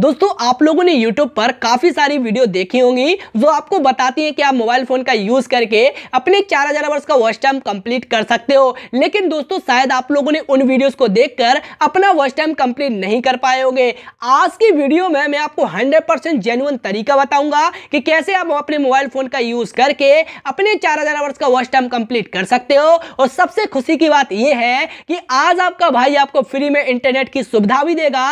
दोस्तों आप लोगों ने यूट्यूब पर काफ़ी सारी वीडियो देखी होंगी जो आपको बताती हैं कि आप मोबाइल फ़ोन का यूज़ करके अपने चार हजार वर्ष का वॉच टाइम कंप्लीट कर सकते हो लेकिन दोस्तों शायद आप लोगों ने उन वीडियोस को देखकर अपना वॉच टाइम कंप्लीट नहीं कर पाए होंगे आज की वीडियो में मैं आपको 100% परसेंट जेनुअन तरीका बताऊंगा कि कैसे आप अपने मोबाइल फ़ोन का यूज़ करके अपने चार हजार वर्ष का वॉच टाइम कंप्लीट कर सकते हो और सबसे खुशी की बात यह है कि आज आपका भाई आपको फ्री में इंटरनेट की सुविधा भी देगा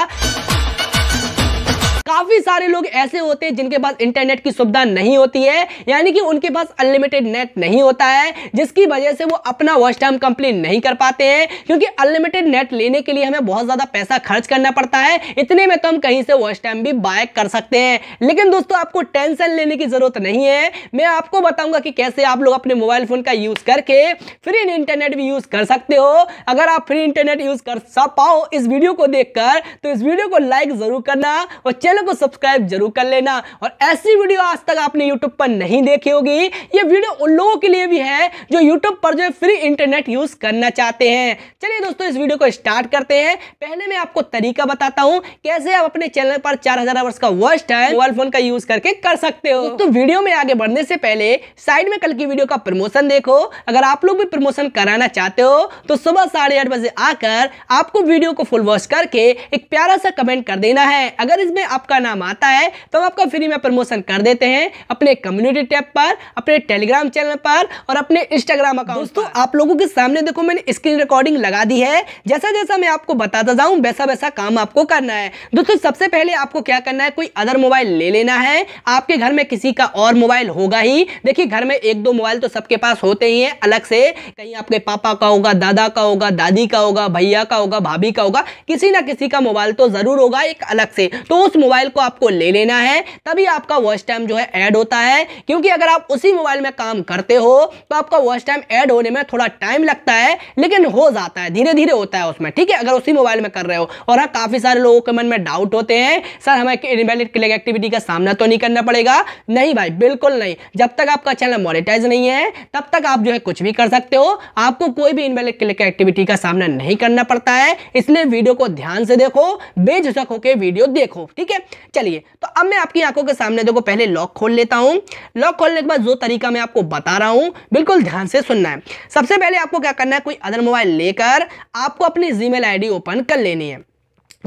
काफी सारे लोग ऐसे होते हैं जिनके पास इंटरनेट की सुविधा नहीं होती है यानी कि उनके पास अनलिमिटेड नेट नहीं होता है जिसकी वजह से वो अपना वॉच टाइम कंप्लीट नहीं कर पाते हैं क्योंकि अनलिमिटेड नेट लेने के लिए हमें बहुत ज़्यादा पैसा खर्च करना पड़ता है इतने में तो हम कहीं से वॉच टाइम भी बाय कर सकते हैं लेकिन दोस्तों आपको टेंशन लेने की ज़रूरत नहीं है मैं आपको बताऊंगा कि कैसे आप लोग अपने मोबाइल फ़ोन का यूज़ करके फ्री इंटरनेट भी यूज़ कर सकते हो अगर आप फ्री इंटरनेट यूज़ कर पाओ इस वीडियो को देखकर तो इस वीडियो को लाइक ज़रूर करना और चैनल चैनल को सब्सक्राइब जरूर कर लेना और ऐसी वीडियो आज तक आपने यूट्यूब पर नहीं देखी होगी ये वीडियो उन लोगों के लिए भी है जो यूट्यूब पर जो है फ्री इंटरनेट यूज करना चाहते हैं चलिए दोस्तों इस वीडियो को स्टार्ट करते हैं पहले मैं आपको तरीका बताता हूँ कैसे आप अपने चैनल पर चार हजार का वॉच टाइम मोबाइल फोन का यूज करके कर सकते हो तो वीडियो में आगे बढ़ने से पहले साइड में कल की वीडियो का प्रमोशन देखो अगर आप लोग भी प्रमोशन कराना चाहते हो तो सुबह साढ़े बजे आकर आपको वीडियो को फुल वॉच करके एक प्यारा सा कमेंट कर देना है अगर इसमें आप आपका नाम आता है तो हम आपका फ्री में प्रमोशन कर देते हैं अपने कम्युनिटी टैब पर अपने टेलीग्राम चैनल पर और अपने इंस्टाग्राम अकाउंट दोस्तों आप लोगों के सामने देखो मैंने स्क्रीन रिकॉर्डिंग लगा दी है जैसा जैसा मैं आपको बताता जाऊँ वैसा वैसा काम आपको करना है दोस्तों सबसे पहले आपको क्या करना है कोई अदर मोबाइल ले लेना है आपके घर में किसी का और मोबाइल होगा ही देखिए घर में एक दो मोबाइल तो सबके पास होते ही है अलग से कहीं आपके पापा का होगा दादा का होगा दादी का होगा भैया का होगा भाभी का होगा किसी ना किसी का मोबाइल तो जरूर होगा एक अलग से तो उस मोबाइल मोबाइल को आपको ले लेना है तभी आपका वॉच टाइम जो है ऐड होता है क्योंकि अगर आप उसी मोबाइल में काम करते हो तो आपका वॉच टाइम ऐड होने में थोड़ा टाइम लगता है लेकिन हो जाता है धीरे धीरे होता है उसमें ठीक है अगर उसी मोबाइल में कर रहे हो और हाँ काफ़ी सारे लोगों के मन में डाउट होते हैं सर हमें इनवैलिड क्लिक एक्टिविटी का सामना तो नहीं करना पड़ेगा नहीं भाई बिल्कुल नहीं जब तक आपका चैनल मोनिटाइज नहीं है तब तक आप जो है कुछ भी कर सकते हो आपको कोई भी इनवैलिड क्लिक एक्टिविटी का सामना नहीं करना पड़ता है इसलिए वीडियो को ध्यान से देखो बेझक होकर वीडियो देखो ठीक है चलिए तो अब मैं आपकी आंखों के सामने देखो पहले लॉक खोल लेता हूँ लॉक खोलने के बाद जो तरीका मैं आपको बता रहा हूँ बिल्कुल ध्यान से सुनना है सबसे पहले आपको क्या करना है कोई अदर मोबाइल लेकर आपको अपनी जी मेल ओपन कर लेनी है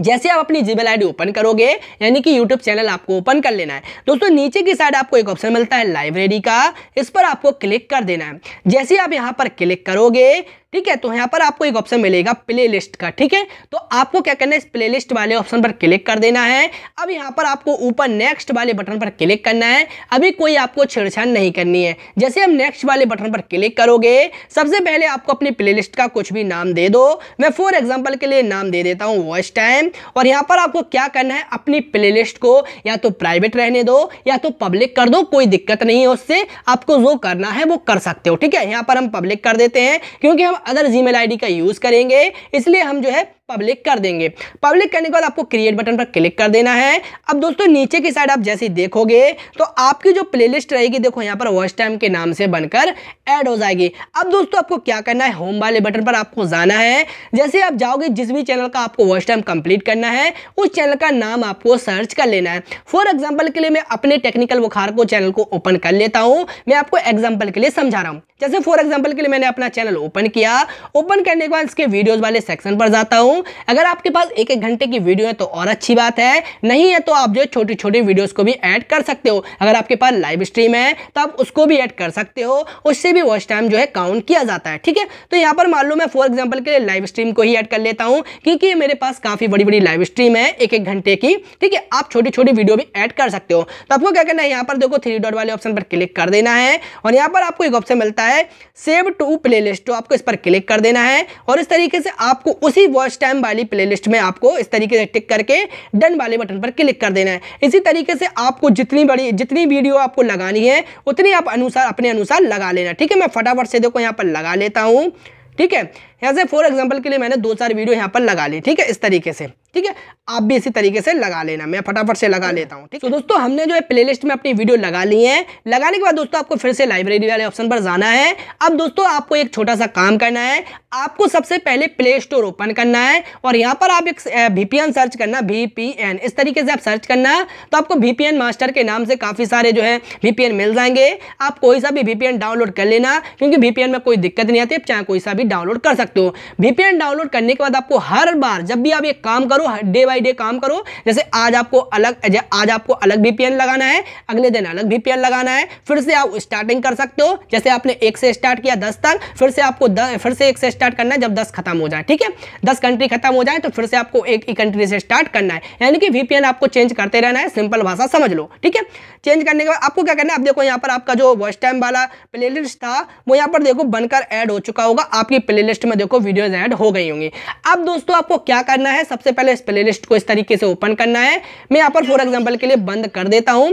जैसे आप अपनी जीमेल आईडी ओपन करोगे यानी कि यूट्यूब चैनल आपको ओपन कर लेना है दोस्तों नीचे की साइड आपको एक ऑप्शन मिलता है लाइब्रेरी का इस पर आपको क्लिक कर देना है जैसे आप यहाँ पर क्लिक करोगे ठीक है तो यहाँ पर आपको एक ऑप्शन मिलेगा प्लेलिस्ट का ठीक है तो आपको क्या करना है इस प्लेलिस्ट वाले ऑप्शन पर क्लिक कर देना है अब यहाँ पर आपको ऊपर नेक्स्ट वाले बटन पर क्लिक करना है अभी कोई आपको छेड़छाड़ नहीं करनी है जैसे हम नेक्स्ट वाले बटन पर क्लिक करोगे सबसे पहले आपको अपनी प्ले का कुछ भी नाम दे दो मैं फॉर एग्जाम्पल के लिए नाम दे देता हूँ वॉइस टाइम और यहाँ पर आपको क्या करना है अपनी प्ले को या तो प्राइवेट रहने दो या तो पब्लिक कर दो कोई दिक्कत नहीं है उससे आपको जो करना है वो कर सकते हो ठीक है यहाँ पर हम पब्लिक कर देते हैं क्योंकि हम अदर जी मेल का यूज़ करेंगे इसलिए हम जो है पब्लिक कर देंगे पब्लिक करने के बाद आपको क्रिएट बटन पर क्लिक कर देना है अब दोस्तों नीचे की साइड आप जैसे देखोगे तो आपकी जो प्लेलिस्ट रहेगी देखो यहाँ पर वर्स्ट टाइम के नाम से बनकर ऐड हो जाएगी अब दोस्तों आपको क्या करना है होम वाले बटन पर आपको जाना है जैसे आप जाओगे जिस भी चैनल का आपको वर्स्ट टाइम कंप्लीट करना है उस चैनल का नाम आपको सर्च कर लेना है फॉर एग्जाम्पल के लिए मैं अपने टेक्निकल बुखार को चैनल को ओपन कर लेता हूँ मैं आपको एग्जाम्पल के लिए समझा रहा हूँ जैसे फॉर एग्जाम्पल के लिए मैंने अपना चैनल ओपन किया ओपन करने के बाद इसके वीडियोज वाले सेक्शन पर जाता हूँ हूँ अगर आपके पास एक एक घंटे की वीडियो है तो और अच्छी बात है नहीं है तो आप जो छोटी छोटी वीडियोज़ को भी ऐड कर सकते हो अगर आपके पास लाइव स्ट्रीम है तो आप उसको भी ऐड कर सकते हो उससे भी वॉच टाइम जो है काउंट किया जाता है ठीक है तो यहाँ पर मान लो मैं फॉर एग्जाम्पल के लिए लाइव स्ट्रीम को ही ऐड कर लेता हूँ क्योंकि मेरे पास काफ़ी बड़ी बड़ी लाइव स्ट्रीम है एक एक घंटे की ठीक है आप छोटी छोटी वीडियो भी ऐड कर सकते हो तो आपको क्या करना है यहाँ पर देखो थ्री डॉट वाले ऑप्शन पर क्लिक कर देना है और यहाँ पर आपको एक ऑप्शन मिलता है सेव टू प्ले तो आपको इस पर क्लिक कर देना है और इस तरीके से आपको उसी वॉच टाइम स्टैम वाली प्लेलिस्ट में आपको इस तरीके से टिक करके डन वाले बटन पर क्लिक कर देना है इसी तरीके से आपको जितनी बड़ी जितनी वीडियो आपको लगानी है उतनी आप अनुसार अपने अनुसार लगा लेना ठीक है मैं फटाफट से देखो यहाँ पर लगा लेता हूँ ठीक है यहाँ से फॉर एग्जाम्पल के लिए मैंने दो चार वीडियो यहाँ पर लगा ली ठीक है इस तरीके से ठीक है आप भी इसी तरीके से लगा लेना मैं फटाफट से लगा लेता हूँ ठीक है तो दोस्तों हमने जो है प्लेलिस्ट में अपनी वीडियो लगा ली है लगाने के बाद दोस्तों आपको फिर से लाइब्रेरी वाले ऑप्शन पर जाना है अब दोस्तों आपको एक छोटा सा काम करना है आपको सबसे पहले प्ले स्टोर ओपन करना है और यहाँ पर आप एक वीपीएन सर्च करना वीपीएन इस तरीके से आप सर्च करना तो आपको वीपीएन मास्टर के नाम से काफ़ी सारे जो है वीपीएन मिल जाएंगे आप कोई सा भी वीपीएन डाउनलोड कर लेना क्योंकि वीपीएन में कोई दिक्कत नहीं आती आप चाहे कोई सा भी डाउनलोड कर सकते सकते हो वीपीएन डाउनलोड करने के बाद आपको हर बार जब भी आप ये काम करो डे बाई डे काम करो जैसे आज आपको अलग आज आपको अलग वीपीएन लगाना है अगले दिन अलग वीपीएन लगाना है फिर से आप स्टार्टिंग कर सकते हो जैसे आपने एक से स्टार्ट किया दस तक फिर से आपको फिर से एक से स्टार्ट करना है जब दस खत्म हो जाए ठीक है दस कंट्री खत्म हो जाए तो फिर से आपको एक ही कंट्री से स्टार्ट करना है यानी कि वीपीएन आपको चेंज करते रहना है सिंपल भाषा समझ लो ठीक है चेंज करने के बाद आपको क्या करना है आप देखो यहाँ पर आपका जो वॉइस टाइम वाला प्लेलिस्ट था वो यहाँ पर देखो बनकर ऐड हो चुका होगा आपकी प्लेलिस्ट में देखो वीडियोज ऐड हो गई होंगी अब दोस्तों आपको क्या करना है सबसे पहले इस प्ले को इस तरीके से ओपन करना है मैं यहाँ पर फॉर एग्जाम्पल के लिए बंद कर देता हूँ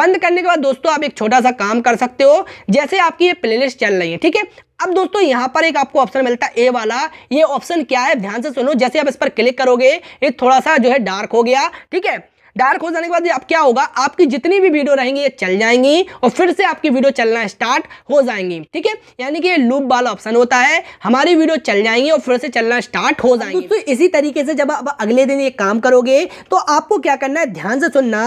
बंद करने के बाद दोस्तों आप एक छोटा सा काम कर सकते हो जैसे आपकी ये प्ले चल रही है ठीक है अब दोस्तों यहाँ पर एक आपको ऑप्शन मिलता है ए वाला ये ऑप्शन क्या है ध्यान से सुनो जैसे आप इस पर क्लिक करोगे ये थोड़ा सा जो है डार्क हो गया ठीक है डार्क हो जाने के बाद अब क्या होगा आपकी जितनी भी वीडियो रहेंगी ये चल जाएंगी और फिर से आपकी वीडियो चलना स्टार्ट हो जाएंगी ठीक है यानी कि लूप वाला ऑप्शन होता है हमारी वीडियो चल जाएंगी और फिर से चलना स्टार्ट हो जाएंगी तो इसी तरीके से जब आप अगले दिन ये काम करोगे तो आपको क्या करना है ध्यान से सुनना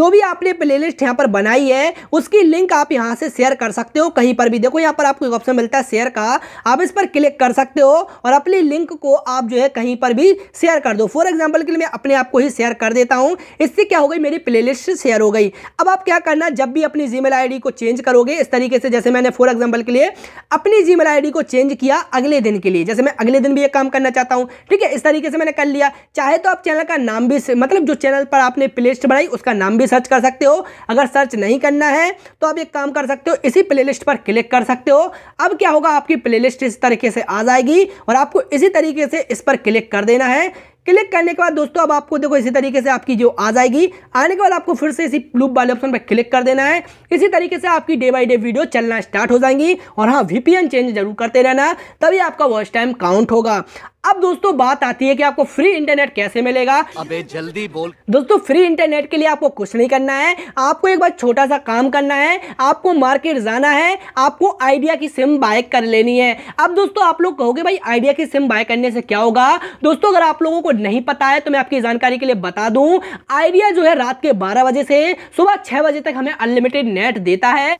जो भी आपने प्ले लिस्ट यहाँ पर बनाई है उसकी लिंक आप यहाँ से शेयर कर सकते हो कहीं पर भी देखो यहाँ पर आपको एक ऑप्शन मिलता है शेयर का आप इस पर क्लिक कर सकते हो और अपनी लिंक को आप जो है कहीं पर भी शेयर कर दो फॉर एग्जाम्पल के लिए मैं अपने आप को ही शेयर कर देता हूँ इस इससे क्या हो गई मेरी प्लेलिस्ट शेयर हो गई अब आप क्या करना जब भी अपनी जीमेल आईडी को चेंज करोगे इस तरीके से जैसे मैंने फॉर एग्जाम्पल के लिए अपनी जीमेल आईडी को चेंज किया अगले दिन के लिए जैसे मैं अगले दिन भी एक काम करना चाहता हूँ ठीक है इस तरीके से मैंने कर लिया चाहे तो आप चैनल का नाम भी मतलब जो चैनल पर आपने प्ले बनाई उसका नाम भी सर्च कर सकते हो अगर सर्च नहीं करना है तो आप एक काम कर सकते हो इसी प्ले पर क्लिक कर सकते हो अब क्या होगा आपकी प्ले इस तरीके से आ जाएगी और आपको इसी तरीके से इस पर क्लिक कर देना है क्लिक करने के बाद दोस्तों अब आपको देखो इसी तरीके से आपकी जो आ जाएगी आने के बाद आपको फिर से इसी लूप वाले ऑप्शन पर क्लिक कर देना है इसी तरीके से आपकी डे बाई डे वीडियो चलना स्टार्ट हो जाएंगी और हाँ वीपीएन चेंज जरूर करते रहना तभी आपका वॉच टाइम काउंट होगा अब दोस्तों बात आती है कि आपको फ्री इंटरनेट कैसे मिलेगा अबे जल्दी बोल दोस्तों फ्री इंटरनेट के लिए आपको कुछ नहीं करना है आपको एक बार छोटा सा काम करना है आपको मार्केट जाना है आपको आइडिया की सिम बाय कर लेनी है अब दोस्तों आप लोग कहोगे भाई आइडिया की सिम बाय करने से क्या होगा दोस्तों अगर आप लोगों को नहीं पता है तो मैं आपकी जानकारी के लिए बता दूं आइडिया जो है रात के बारह बजे से सुबह छह बजे तक हमें अनलिमिटेड नेट देता है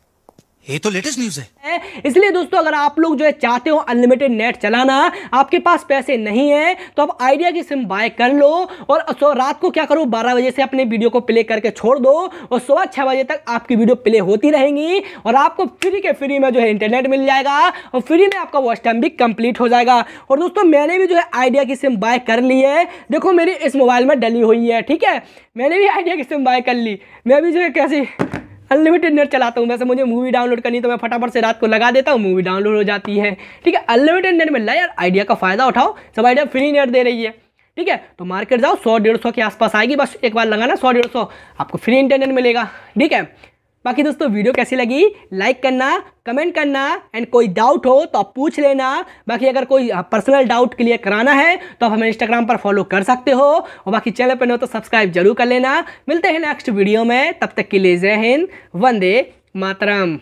ये तो लेटेस्ट न्यूज है इसलिए दोस्तों अगर आप लोग जो है चाहते हो अनलिमिटेड नेट चलाना आपके पास पैसे नहीं है तो आप आइडिया की सिम बाय कर लो और रात को क्या करो 12 बजे से अपने वीडियो को प्ले करके छोड़ दो और सुबह छः बजे तक आपकी वीडियो प्ले होती रहेंगी और आपको फ्री के फ्री में जो है इंटरनेट मिल जाएगा और फ्री में आपका वॉच टाइम भी कंप्लीट हो जाएगा और दोस्तों मैंने भी जो है आइडिया की सिम बाय कर ली है देखो मेरी इस मोबाइल में डली हुई है ठीक है मैंने भी आइडिया की सिम बाय कर ली मैं भी जो है कैसी अनलिमिटेड नेट चलाता हूँ वैसे मुझे मूवी डाउनलोड करनी तो मैं फटाफट से रात को लगा देता हूँ मूवी डाउनलोड हो जाती है ठीक है अनलिमिटेड नेट मिल रहा यार आइडिया का फ़ायदा उठाओ सब आइडिया फ्री नेट दे रही है ठीक है तो मार्केट जाओ सौ डेढ़ सौ के आसपास आएगी बस एक बार लगाना सौ डेढ़ सौ आपको फ्री इंटरनेट मिलेगा ठीक है बाकी दोस्तों वीडियो कैसी लगी लाइक करना कमेंट करना एंड कोई डाउट हो तो आप पूछ लेना बाकी अगर कोई पर्सनल डाउट क्लियर कराना है तो आप हमें इंस्टाग्राम पर फॉलो कर सकते हो और बाकी चैनल पर नहीं हो तो सब्सक्राइब जरूर कर लेना मिलते हैं नेक्स्ट वीडियो में तब तक के लिए जय हिंद वंदे मातरम